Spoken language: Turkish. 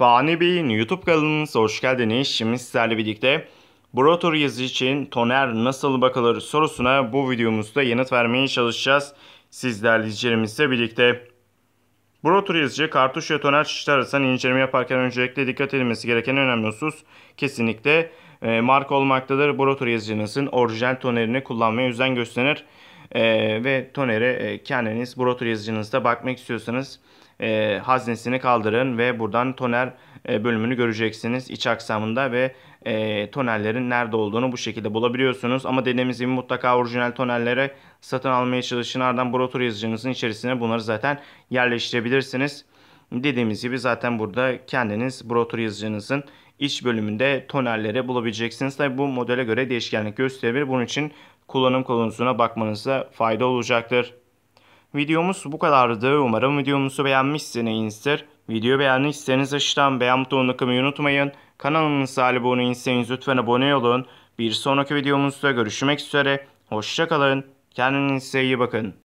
Fani Bey'in YouTube kanalınıza hoş geldiniz. Şimdi sizlerle birlikte Brotor yazı için toner nasıl bakılır sorusuna bu videomuzda yanıt vermeye çalışacağız. Sizlerle izleyicilerimizle birlikte. Brotur yazıcı kartuş ve toner çeşitleri arasında inceleme yaparken öncelikle dikkat edilmesi gereken önemli husus kesinlikle e, marka olmaktadır. Brotur yazıcınızın orijinal tonerini kullanmaya özen gösterir. E, ve tonere e, kendiniz brotur yazıcınızda bakmak istiyorsanız e, haznesini kaldırın ve buradan toner e, bölümünü göreceksiniz iç aksamında ve e, tonerlerin nerede olduğunu bu şekilde bulabiliyorsunuz. Ama dediğimiz gibi mutlaka orijinal tonerlere satın almaya çalışın. Ardından brotur yazıcınızın içerisine bunları zaten yerleştirebilirsiniz. Dediğimiz gibi zaten burada kendiniz brotur yazıcınızın iç bölümünde tonerleri bulabileceksiniz. Tabi bu modele göre değişkenlik gösterebilir. Bunun için kullanım konusuna bakmanıza fayda olacaktır. Videomuz bu kadardı. Umarım videomuzu beğenmişsinizdir. Video beğendiyseniz aşağıdan beğen butonuna tıklamayı unutmayın. Kanalımıza abone değilseniz lütfen abone olun. Bir sonraki videomuzda görüşmek üzere. Hoşçakalın. Kendinize iyi bakın.